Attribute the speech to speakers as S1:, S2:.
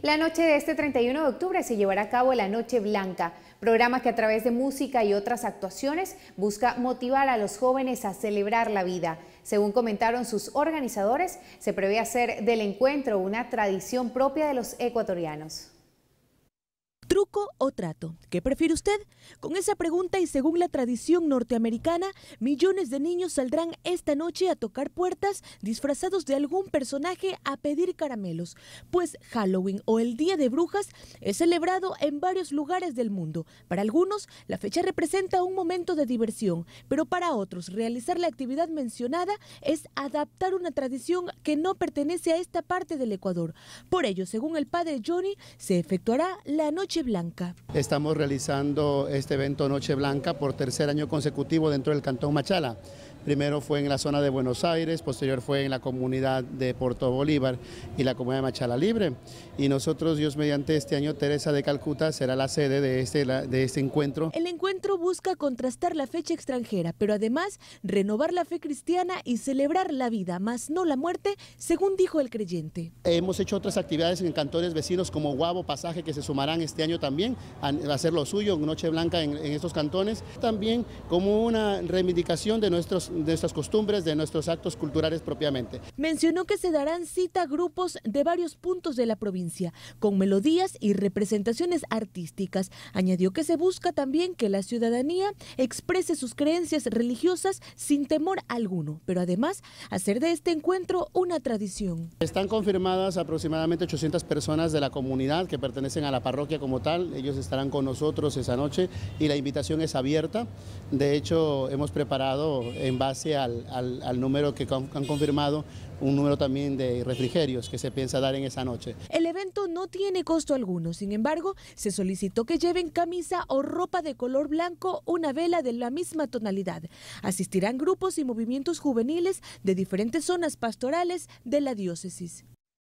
S1: La noche de este 31 de octubre se llevará a cabo la Noche Blanca, programa que a través de música y otras actuaciones busca motivar a los jóvenes a celebrar la vida. Según comentaron sus organizadores, se prevé hacer del encuentro una tradición propia de los ecuatorianos. ¿Truco o trato? ¿Qué prefiere usted? Con esa pregunta y según la tradición norteamericana, millones de niños saldrán esta noche a tocar puertas disfrazados de algún personaje a pedir caramelos, pues Halloween o el Día de Brujas es celebrado en varios lugares del mundo. Para algunos, la fecha representa un momento de diversión, pero para otros, realizar la actividad mencionada es adaptar una tradición que no pertenece a esta parte del Ecuador. Por ello, según el padre Johnny, se efectuará la noche Blanca.
S2: Estamos realizando este evento Noche Blanca por tercer año consecutivo dentro del Cantón Machala. Primero fue en la zona de Buenos Aires, posterior fue en la comunidad de Puerto Bolívar y la comunidad de Machala Libre. Y nosotros, Dios mediante este año, Teresa de Calcuta será la sede de este, de este encuentro.
S1: El encuentro busca contrastar la fecha extranjera, pero además renovar la fe cristiana y celebrar la vida, más no la muerte, según dijo el creyente.
S2: Hemos hecho otras actividades en cantones vecinos como Guavo Pasaje, que se sumarán este año también a hacer lo suyo, Noche Blanca en estos cantones. También como una reivindicación de nuestros de nuestras costumbres, de nuestros actos culturales propiamente.
S1: Mencionó que se darán cita a grupos de varios puntos de la provincia, con melodías y representaciones artísticas. Añadió que se busca también que la ciudadanía exprese sus creencias religiosas sin temor alguno, pero además hacer de este encuentro una tradición.
S2: Están confirmadas aproximadamente 800 personas de la comunidad que pertenecen a la parroquia como tal. Ellos estarán con nosotros esa noche y la invitación es abierta. De hecho, hemos preparado en base al, número que han confirmado, un número también de refrigerios que se piensa dar en esa noche.
S1: El evento no tiene costo alguno, sin embargo, se solicitó que lleven camisa o ropa de color blanco, una vela de la misma tonalidad. Asistirán grupos y movimientos juveniles de diferentes zonas pastorales de la diócesis.